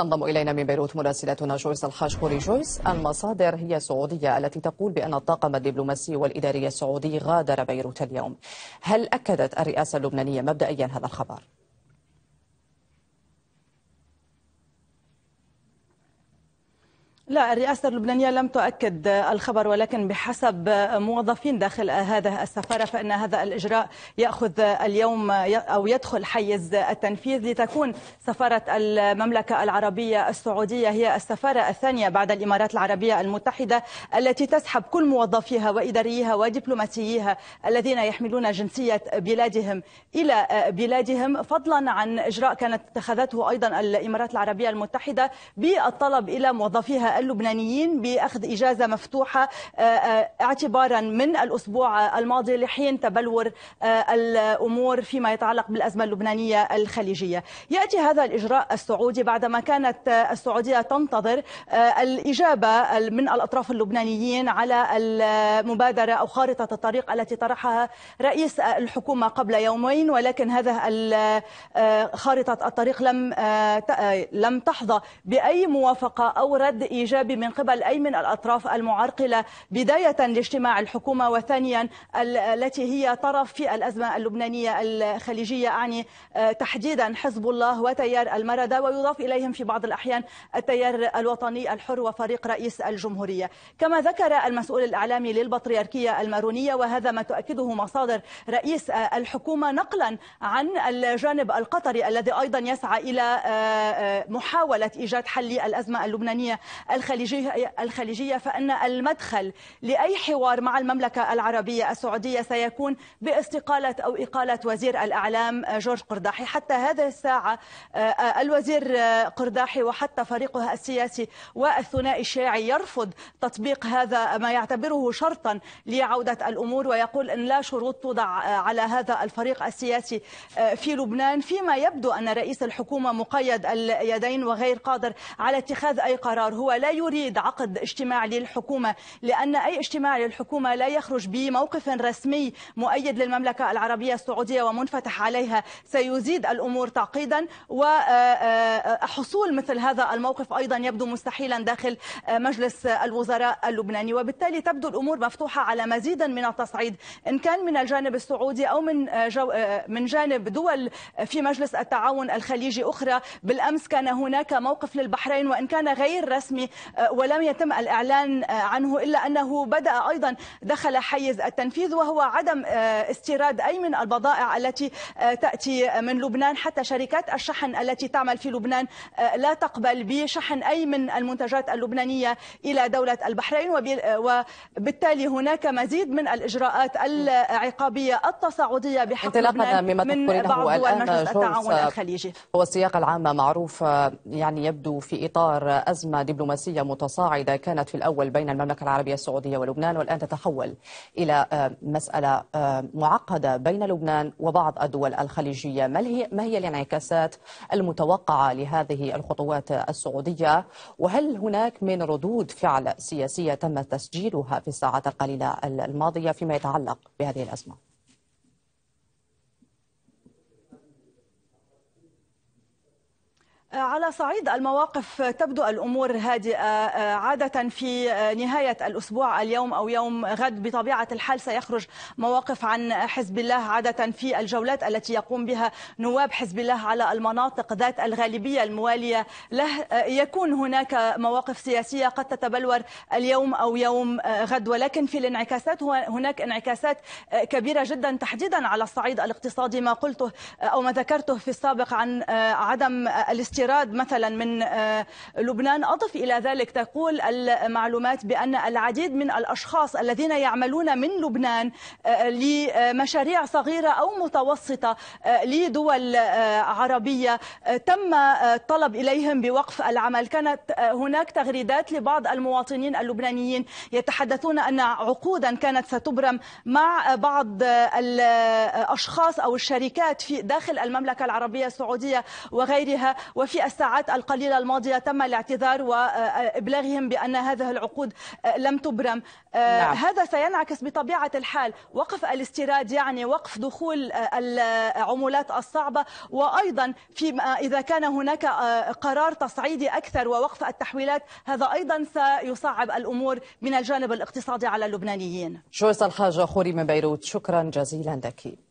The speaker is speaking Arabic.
تنضم إلينا من بيروت مراسلتنا جويس الحاشقوري جويس المصادر هي سعودية التي تقول بأن الطاقم الدبلوماسي والإداري السعودي غادر بيروت اليوم هل أكدت الرئاسة اللبنانية مبدئيا هذا الخبر؟ لا الرئاسة اللبنانية لم تؤكد الخبر ولكن بحسب موظفين داخل هذا السفارة فإن هذا الإجراء يأخذ اليوم أو يدخل حيز التنفيذ لتكون سفارة المملكة العربية السعودية هي السفارة الثانية بعد الإمارات العربية المتحدة التي تسحب كل موظفيها وإداريها ودبلوماسييها الذين يحملون جنسية بلادهم إلى بلادهم فضلا عن إجراء كانت اتخذته أيضا الإمارات العربية المتحدة بالطلب إلى موظفيها اللبنانيين باخذ اجازه مفتوحه آه، آه، اعتبارا من الاسبوع الماضي لحين تبلور آه، الامور فيما يتعلق بالازمه اللبنانيه الخليجيه. ياتي هذا الاجراء السعودي بعدما كانت السعوديه تنتظر الاجابه من الاطراف اللبنانيين على المبادره او خارطه الطريق التي طرحها رئيس الحكومه قبل يومين ولكن هذا خارطه الطريق لم لم تحظى باي موافقه او رد إيجابي الإيجابي من قبل أي من الأطراف المعرقلة بداية لاجتماع الحكومة وثانيا التي هي طرف في الأزمة اللبنانية الخليجية أعني آه، تحديدا حزب الله وتيار المردة ويضاف إليهم في بعض الأحيان التيار الوطني الحر وفريق رئيس الجمهورية كما ذكر المسؤول الإعلامي للبطريركية المارونية وهذا ما تؤكده مصادر رئيس آه، الحكومة نقلا عن الجانب القطري الذي أيضا يسعى إلى آه، محاولة إيجاد حل الأزمة اللبنانية الخليجية, الخليجية فإن المدخل لأي حوار مع المملكة العربية السعودية سيكون باستقالة أو إقالة وزير الإعلام جورج قرداحي حتى هذه الساعة آه، الوزير آه، قرداحي وحتى فريقه السياسي والثنائي الشيعي يرفض تطبيق هذا ما يعتبره شرطا لعودة الأمور ويقول أن لا شروط توضع آه، على هذا الفريق السياسي في لبنان فيما يبدو أن رئيس الحكومة مقيد اليدين وغير قادر على اتخاذ أي قرار هو لا لا يريد عقد اجتماع للحكومة لأن أي اجتماع للحكومة لا يخرج بموقف رسمي مؤيد للمملكة العربية السعودية ومنفتح عليها سيزيد الأمور تعقيدا وحصول آه، آه، آه، مثل هذا الموقف أيضا يبدو مستحيلا داخل مجلس الوزراء اللبناني وبالتالي تبدو الأمور مفتوحة على مزيد من التصعيد إن كان من الجانب السعودي أو من جو من جانب دول في مجلس التعاون الخليجي أخرى بالأمس كان هناك موقف للبحرين وإن كان غير رسمي آه، ولم يتم الإعلان آه، عنه إلا أنه بدأ أيضا دخل حيز التنفيذ وهو عدم آه، استيراد أي من البضائع التي تأتي من لبنان حتى شركات الشحن التي تعمل في لبنان لا تقبل بشحن أي من المنتجات اللبنانية إلى دولة البحرين وبالتالي هناك مزيد من الإجراءات العقابية التصاعدية بحق لبنان مما من بعض الآن التعاون الخليجي هو السياق العام معروف يعني يبدو في إطار أزمة دبلوماسية سياسية متصاعدة كانت في الأول بين المملكة العربية السعودية ولبنان والآن تتحول إلى آه، مسألة آه، معقدة بين لبنان وبعض الدول الخليجية ما هي, ما هي الانعكاسات المتوقعة لهذه الخطوات السعودية وهل هناك من ردود فعل سياسية تم تسجيلها في الساعات القليلة الماضية فيما يتعلق بهذه الأزمة؟ على صعيد المواقف تبدو الامور هادئه آه، عاده في آه، نهايه الاسبوع اليوم او يوم غد بطبيعه الحال سيخرج مواقف عن حزب الله عاده في الجولات التي يقوم بها نواب حزب الله على المناطق ذات الغالبيه المواليه له آه، يكون هناك مواقف سياسيه قد تتبلور اليوم او يوم غد ولكن في الانعكاسات هناك انعكاسات كبيره جدا تحديدا على الصعيد الاقتصادي ما قلته او ما ذكرته في السابق عن عدم الاستقرار الاستيراد مثلا من آه، لبنان أضف إلى ذلك تقول المعلومات بأن العديد من الأشخاص الذين يعملون من لبنان آه، لمشاريع صغيرة أو متوسطة آه، لدول عربية تم الطلب إليهم بوقف العمل كانت هناك تغريدات لبعض المواطنين اللبنانيين يتحدثون أن عقودا كانت ستبرم مع بعض الأشخاص أو الشركات في داخل المملكة العربية السعودية وغيرها وفي في الساعات القليلة الماضية تم الاعتذار وإبلاغهم بأن هذه العقود آه، لم تبرم آه، نعم. هذا سينعكس بطبيعة الحال وقف الاستيراد يعني وقف دخول آه، العمولات الصعبة وأيضا فيما إذا كان هناك قرار تصعيدي أكثر ووقف التحويلات هذا أيضا سيصعب الأمور من الجانب الاقتصادي على اللبنانيين شويس الحاج خوري من بيروت شكرا جزيلا لك